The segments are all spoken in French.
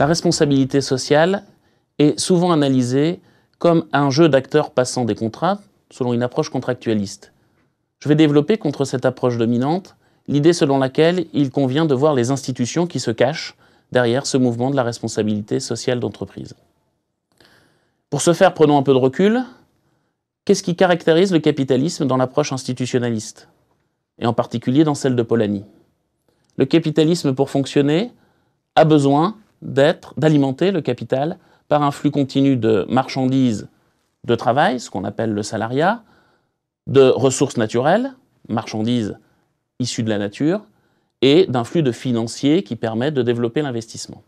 la responsabilité sociale est souvent analysée comme un jeu d'acteurs passant des contrats selon une approche contractualiste. Je vais développer contre cette approche dominante l'idée selon laquelle il convient de voir les institutions qui se cachent derrière ce mouvement de la responsabilité sociale d'entreprise. Pour ce faire, prenons un peu de recul. Qu'est-ce qui caractérise le capitalisme dans l'approche institutionnaliste Et en particulier dans celle de Polanyi. Le capitalisme, pour fonctionner, a besoin d'être, d'alimenter le capital par un flux continu de marchandises de travail, ce qu'on appelle le salariat, de ressources naturelles, marchandises issues de la nature, et d'un flux de financiers qui permet de développer l'investissement.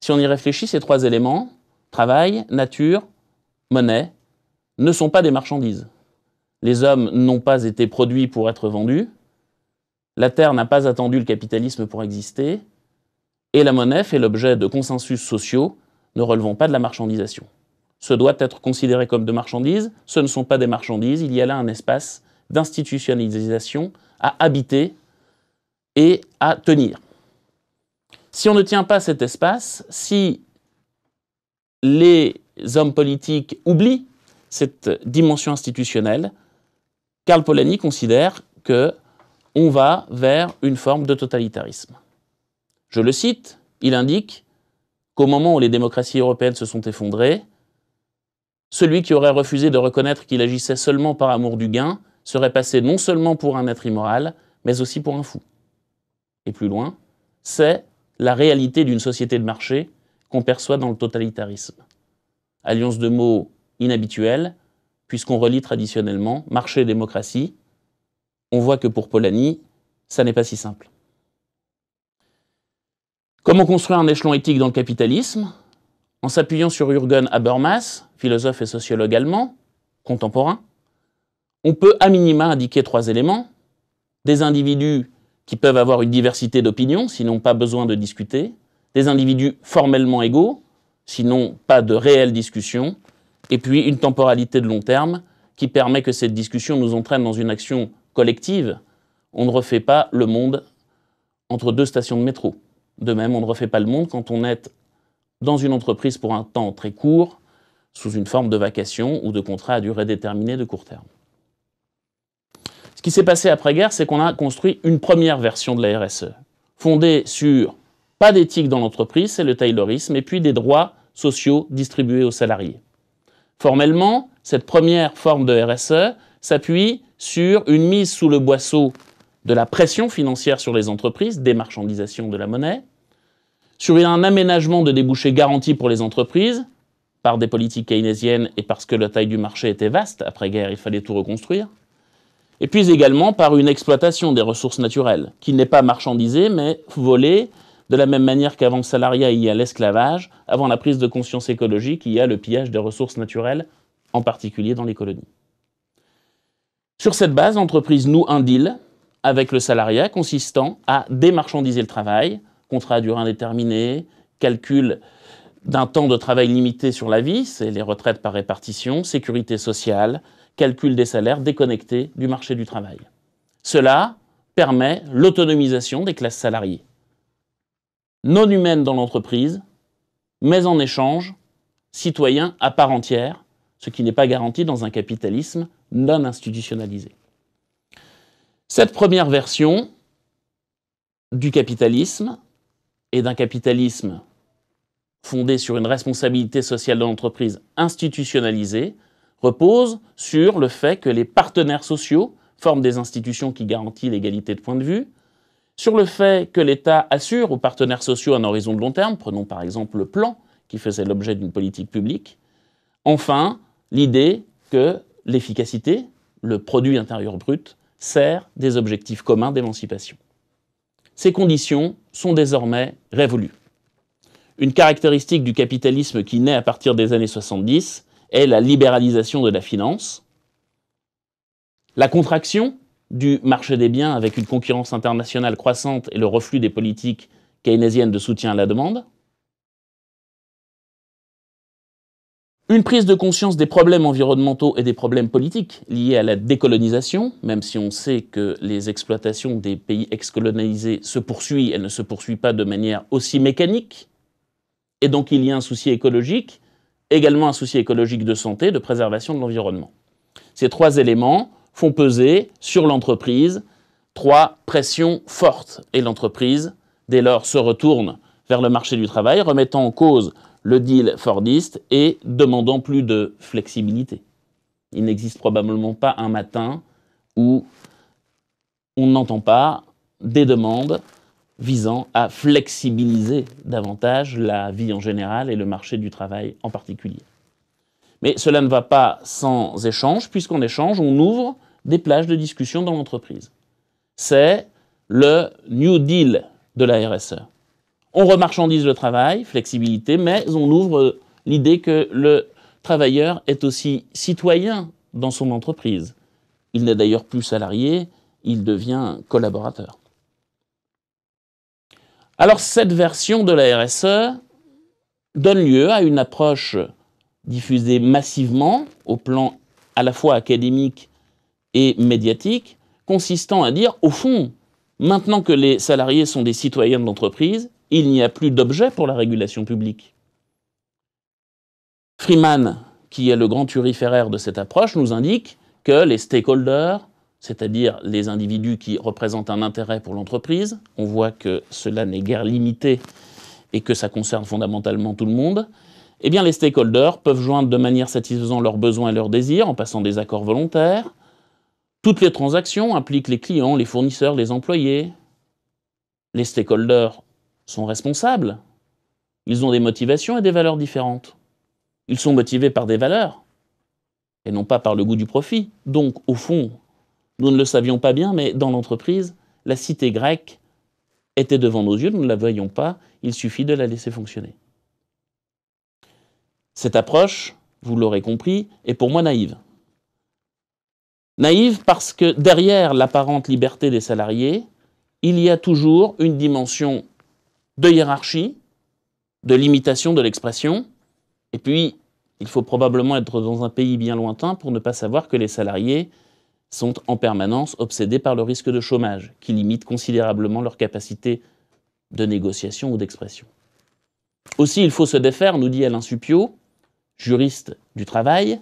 Si on y réfléchit, ces trois éléments, travail, nature, monnaie, ne sont pas des marchandises. Les hommes n'ont pas été produits pour être vendus, la Terre n'a pas attendu le capitalisme pour exister, et la monnaie fait l'objet de consensus sociaux ne relevant pas de la marchandisation. Ce doit être considéré comme de marchandises, ce ne sont pas des marchandises, il y a là un espace d'institutionnalisation à habiter et à tenir. Si on ne tient pas cet espace, si les hommes politiques oublient cette dimension institutionnelle, Karl Polanyi considère que on va vers une forme de totalitarisme. Je le cite, il indique qu'au moment où les démocraties européennes se sont effondrées, celui qui aurait refusé de reconnaître qu'il agissait seulement par amour du gain serait passé non seulement pour un être immoral, mais aussi pour un fou. Et plus loin, c'est la réalité d'une société de marché qu'on perçoit dans le totalitarisme. Alliance de mots inhabituels, puisqu'on relie traditionnellement marché et démocratie. On voit que pour Polanyi, ça n'est pas si simple. Comment construire un échelon éthique dans le capitalisme En s'appuyant sur Jürgen Habermas, philosophe et sociologue allemand, contemporain, on peut à minima indiquer trois éléments. Des individus qui peuvent avoir une diversité d'opinions, sinon pas besoin de discuter. Des individus formellement égaux, sinon pas de réelle discussion. Et puis une temporalité de long terme qui permet que cette discussion nous entraîne dans une action collective. On ne refait pas le monde entre deux stations de métro. De même, on ne refait pas le monde quand on est dans une entreprise pour un temps très court, sous une forme de vacation ou de contrat à durée déterminée de court terme. Ce qui s'est passé après-guerre, c'est qu'on a construit une première version de la RSE, fondée sur pas d'éthique dans l'entreprise, c'est le taylorisme, et puis des droits sociaux distribués aux salariés. Formellement, cette première forme de RSE s'appuie sur une mise sous le boisseau de la pression financière sur les entreprises, des marchandisations de la monnaie, sur un aménagement de débouchés garantis pour les entreprises, par des politiques keynésiennes et parce que la taille du marché était vaste, après-guerre il fallait tout reconstruire, et puis également par une exploitation des ressources naturelles, qui n'est pas marchandisée mais volée de la même manière qu'avant le salariat il y a l'esclavage, avant la prise de conscience écologique il y a le pillage des ressources naturelles, en particulier dans les colonies. Sur cette base, l'entreprise nous un deal avec le salariat consistant à démarchandiser le travail, contrat à durée indéterminée, calcul d'un temps de travail limité sur la vie, c'est les retraites par répartition, sécurité sociale, calcul des salaires déconnectés du marché du travail. Cela permet l'autonomisation des classes salariées. Non humaines dans l'entreprise, mais en échange, citoyens à part entière, ce qui n'est pas garanti dans un capitalisme non institutionnalisé. Cette première version du capitalisme et d'un capitalisme fondé sur une responsabilité sociale de l'entreprise institutionnalisée repose sur le fait que les partenaires sociaux forment des institutions qui garantissent l'égalité de point de vue, sur le fait que l'État assure aux partenaires sociaux un horizon de long terme, prenons par exemple le plan qui faisait l'objet d'une politique publique, enfin l'idée que l'efficacité, le produit intérieur brut, sert des objectifs communs d'émancipation. Ces conditions sont désormais révolues. Une caractéristique du capitalisme qui naît à partir des années 70 est la libéralisation de la finance, la contraction du marché des biens avec une concurrence internationale croissante et le reflux des politiques keynésiennes de soutien à la demande, Une prise de conscience des problèmes environnementaux et des problèmes politiques liés à la décolonisation, même si on sait que les exploitations des pays ex-colonisés se poursuivent, elles ne se poursuivent pas de manière aussi mécanique. Et donc il y a un souci écologique, également un souci écologique de santé, de préservation de l'environnement. Ces trois éléments font peser sur l'entreprise trois pressions fortes. Et l'entreprise, dès lors, se retourne vers le marché du travail, remettant en cause le deal Fordiste et demandant plus de flexibilité. Il n'existe probablement pas un matin où on n'entend pas des demandes visant à flexibiliser davantage la vie en général et le marché du travail en particulier. Mais cela ne va pas sans échange, puisqu'en échange, on ouvre des plages de discussion dans l'entreprise. C'est le New Deal de la RSE. On remarchandise le travail, flexibilité, mais on ouvre l'idée que le travailleur est aussi citoyen dans son entreprise. Il n'est d'ailleurs plus salarié, il devient collaborateur. Alors cette version de la RSE donne lieu à une approche diffusée massivement au plan à la fois académique et médiatique, consistant à dire, au fond, maintenant que les salariés sont des citoyens de l'entreprise, il n'y a plus d'objet pour la régulation publique. Freeman, qui est le grand turiféraire de cette approche, nous indique que les stakeholders, c'est-à-dire les individus qui représentent un intérêt pour l'entreprise, on voit que cela n'est guère limité et que ça concerne fondamentalement tout le monde, eh bien les stakeholders peuvent joindre de manière satisfaisante leurs besoins et leurs désirs en passant des accords volontaires. Toutes les transactions impliquent les clients, les fournisseurs, les employés. Les stakeholders sont responsables. Ils ont des motivations et des valeurs différentes. Ils sont motivés par des valeurs et non pas par le goût du profit. Donc, au fond, nous ne le savions pas bien, mais dans l'entreprise, la cité grecque était devant nos yeux, nous ne la voyons pas, il suffit de la laisser fonctionner. Cette approche, vous l'aurez compris, est pour moi naïve. Naïve parce que derrière l'apparente liberté des salariés, il y a toujours une dimension de hiérarchie, de limitation de l'expression, et puis il faut probablement être dans un pays bien lointain pour ne pas savoir que les salariés sont en permanence obsédés par le risque de chômage, qui limite considérablement leur capacité de négociation ou d'expression. Aussi, il faut se défaire, nous dit Alain supio juriste du travail,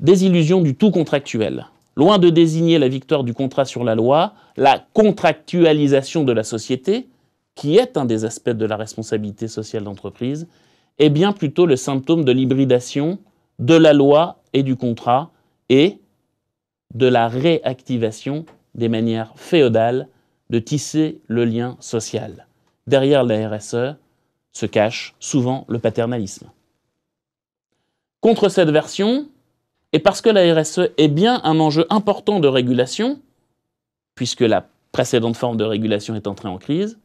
des illusions du tout contractuel. Loin de désigner la victoire du contrat sur la loi, la contractualisation de la société, qui est un des aspects de la responsabilité sociale d'entreprise, est bien plutôt le symptôme de l'hybridation de la loi et du contrat et de la réactivation des manières féodales de tisser le lien social. Derrière la RSE se cache souvent le paternalisme. Contre cette version, et parce que la RSE est bien un enjeu important de régulation, puisque la précédente forme de régulation est entrée en crise,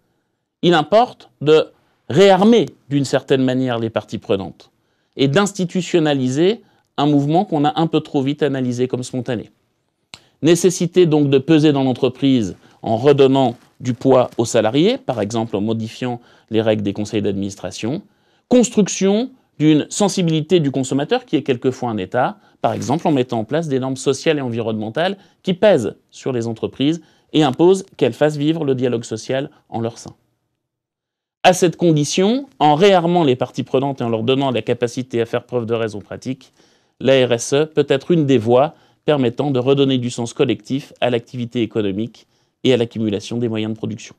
il importe de réarmer d'une certaine manière les parties prenantes et d'institutionnaliser un mouvement qu'on a un peu trop vite analysé comme spontané. Nécessité donc de peser dans l'entreprise en redonnant du poids aux salariés, par exemple en modifiant les règles des conseils d'administration. Construction d'une sensibilité du consommateur qui est quelquefois un État, par exemple en mettant en place des normes sociales et environnementales qui pèsent sur les entreprises et imposent qu'elles fassent vivre le dialogue social en leur sein à cette condition, en réarmant les parties prenantes et en leur donnant la capacité à faire preuve de raison pratique, l'ARSE peut être une des voies permettant de redonner du sens collectif à l'activité économique et à l'accumulation des moyens de production.